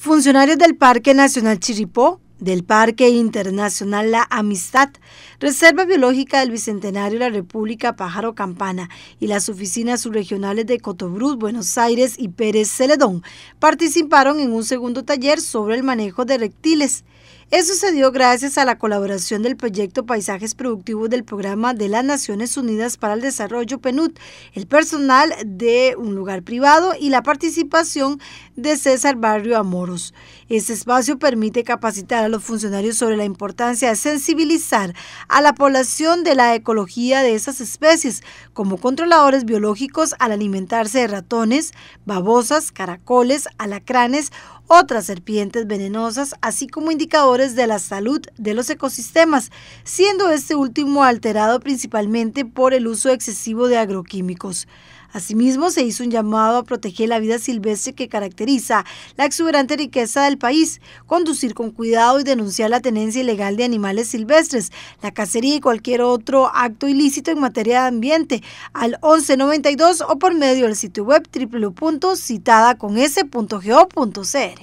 Funcionarios del Parque Nacional Chiripó, del Parque Internacional La Amistad, Reserva Biológica del Bicentenario de la República Pájaro Campana y las oficinas subregionales de Cotobruz, Buenos Aires y Pérez Celedón participaron en un segundo taller sobre el manejo de reptiles. Eso se dio gracias a la colaboración del proyecto Paisajes Productivos del Programa de las Naciones Unidas para el Desarrollo PNUD, el personal de un lugar privado y la participación de César Barrio Amoros. Este espacio permite capacitar a los funcionarios sobre la importancia de sensibilizar a la población de la ecología de esas especies como controladores biológicos al alimentarse de ratones, babosas, caracoles, alacranes otras serpientes venenosas, así como indicadores de la salud de los ecosistemas, siendo este último alterado principalmente por el uso excesivo de agroquímicos. Asimismo, se hizo un llamado a proteger la vida silvestre que caracteriza la exuberante riqueza del país, conducir con cuidado y denunciar la tenencia ilegal de animales silvestres, la cacería y cualquier otro acto ilícito en materia de ambiente al 1192 o por medio del sitio web c